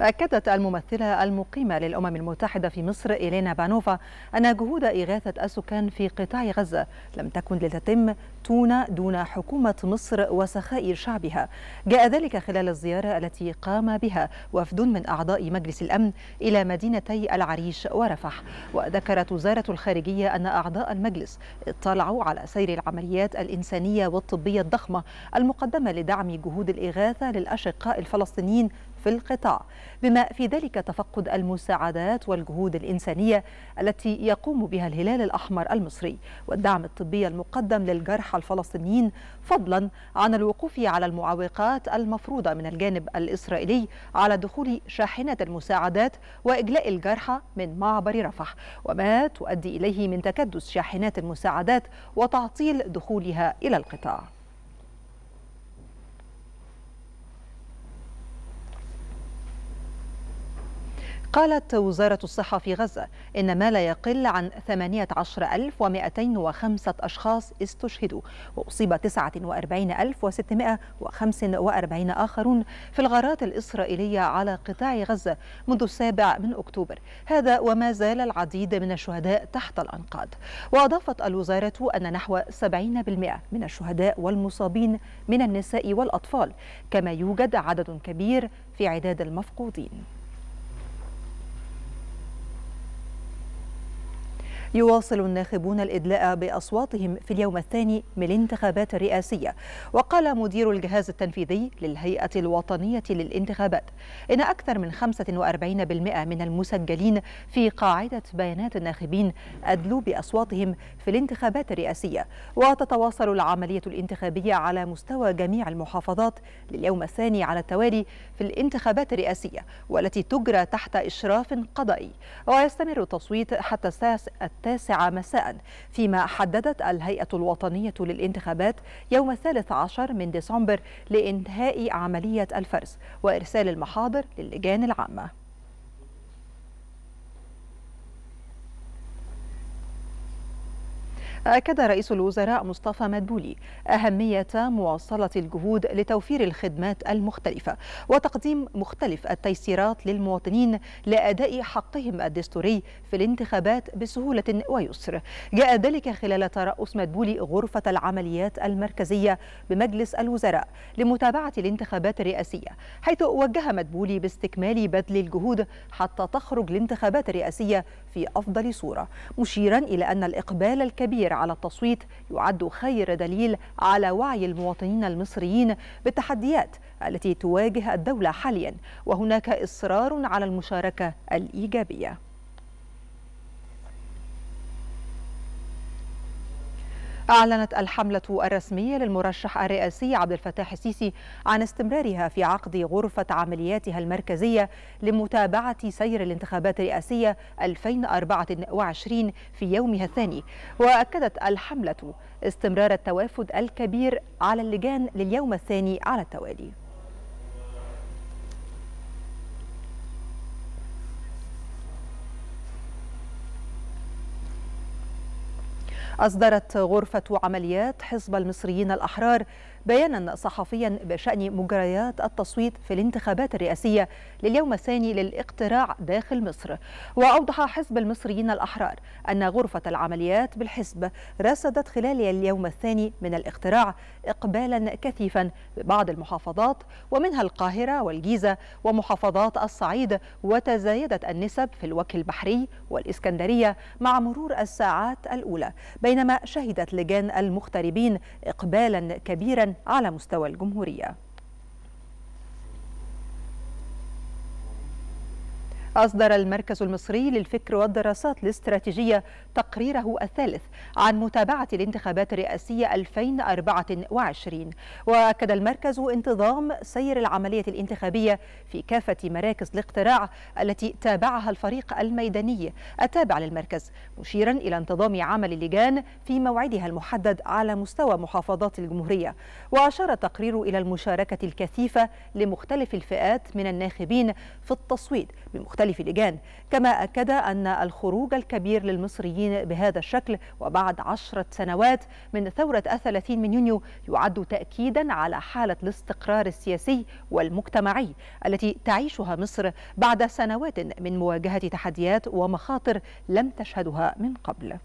أكدت الممثلة المقيمة للأمم المتحدة في مصر إلينا بانوفا أن جهود إغاثة السكان في قطاع غزة لم تكن لتتم تون دون حكومة مصر وسخاء شعبها جاء ذلك خلال الزيارة التي قام بها وفد من أعضاء مجلس الأمن إلى مدينتي العريش ورفح وذكرت وزارة الخارجية أن أعضاء المجلس اطلعوا على سير العمليات الإنسانية والطبية الضخمة المقدمة لدعم جهود الإغاثة للأشقاء الفلسطينيين في القطاع بما في ذلك تفقد المساعدات والجهود الإنسانية التي يقوم بها الهلال الأحمر المصري والدعم الطبي المقدم للجرحى الفلسطينيين فضلا عن الوقوف على المعوقات المفروضة من الجانب الإسرائيلي على دخول شاحنة المساعدات وإجلاء الجرحى من معبر رفح وما تؤدي إليه من تكدس شاحنات المساعدات وتعطيل دخولها إلى القطاع قالت وزارة الصحة في غزة إن ما لا يقل عن 18205 أشخاص استشهدوا وأصيب 49645 آخرون في الغارات الإسرائيلية على قطاع غزة منذ السابع من أكتوبر هذا وما زال العديد من الشهداء تحت الأنقاض وأضافت الوزارة أن نحو 70% من الشهداء والمصابين من النساء والأطفال كما يوجد عدد كبير في عداد المفقودين يواصل الناخبون الإدلاء بأصواتهم في اليوم الثاني من الانتخابات الرئاسية وقال مدير الجهاز التنفيذي للهيئة الوطنية للانتخابات إن أكثر من 45% من المسجلين في قاعدة بيانات الناخبين أدلوا بأصواتهم في الانتخابات الرئاسية وتتواصل العملية الانتخابية على مستوى جميع المحافظات لليوم الثاني على التوالي في الانتخابات الرئاسية والتي تجرى تحت إشراف قضائي ويستمر التصويت حتى الساعة التاسعة مساء فيما حددت الهيئة الوطنية للانتخابات يوم الثالث عشر من ديسمبر لإنهاء عملية الفرز وإرسال المحاضر للجان العامة أكد رئيس الوزراء مصطفى مدبولي أهمية مواصلة الجهود لتوفير الخدمات المختلفة وتقديم مختلف التيسيرات للمواطنين لأداء حقهم الدستوري في الانتخابات بسهولة ويسر جاء ذلك خلال ترأس مدبولي غرفة العمليات المركزية بمجلس الوزراء لمتابعة الانتخابات الرئاسية حيث وجه مدبولي باستكمال بذل الجهود حتى تخرج الانتخابات الرئاسية في أفضل صورة مشيرا إلى أن الإقبال الكبير على التصويت يعد خير دليل على وعي المواطنين المصريين بالتحديات التي تواجه الدولة حاليا وهناك إصرار على المشاركة الإيجابية أعلنت الحملة الرسمية للمرشح الرئاسي عبد الفتاح السيسي عن استمرارها في عقد غرفة عملياتها المركزية لمتابعة سير الانتخابات الرئاسية 2024 في يومها الثاني وأكدت الحملة استمرار التوافد الكبير على اللجان لليوم الثاني على التوالي أصدرت غرفة عمليات حزب المصريين الأحرار بيانا صحفيا بشأن مجريات التصويت في الانتخابات الرئاسية لليوم الثاني للاقتراع داخل مصر وأوضح حزب المصريين الأحرار أن غرفة العمليات بالحزب رصدت خلال اليوم الثاني من الاقتراع إقبالا كثيفا ببعض المحافظات ومنها القاهرة والجيزة ومحافظات الصعيد وتزايدت النسب في الوكل البحري والإسكندرية مع مرور الساعات الأولى بينما شهدت لجان المغتربين إقبالا كبيرا على مستوى الجمهورية أصدر المركز المصري للفكر والدراسات الاستراتيجية تقريره الثالث عن متابعة الانتخابات الرئاسية 2024 وأكد المركز انتظام سير العملية الانتخابية في كافة مراكز الاقتراع التي تابعها الفريق الميداني التابع للمركز مشيرا إلى انتظام عمل اللجان في موعدها المحدد على مستوى محافظات الجمهورية وأشار التقرير إلى المشاركة الكثيفة لمختلف الفئات من الناخبين في التصويت بمختلف مختلف الإجان كما أكد أن الخروج الكبير للمصريين بهذا الشكل وبعد عشرة سنوات من ثورة 30 من يونيو يعد تأكيدا على حالة الاستقرار السياسي والمجتمعي التي تعيشها مصر بعد سنوات من مواجهة تحديات ومخاطر لم تشهدها من قبل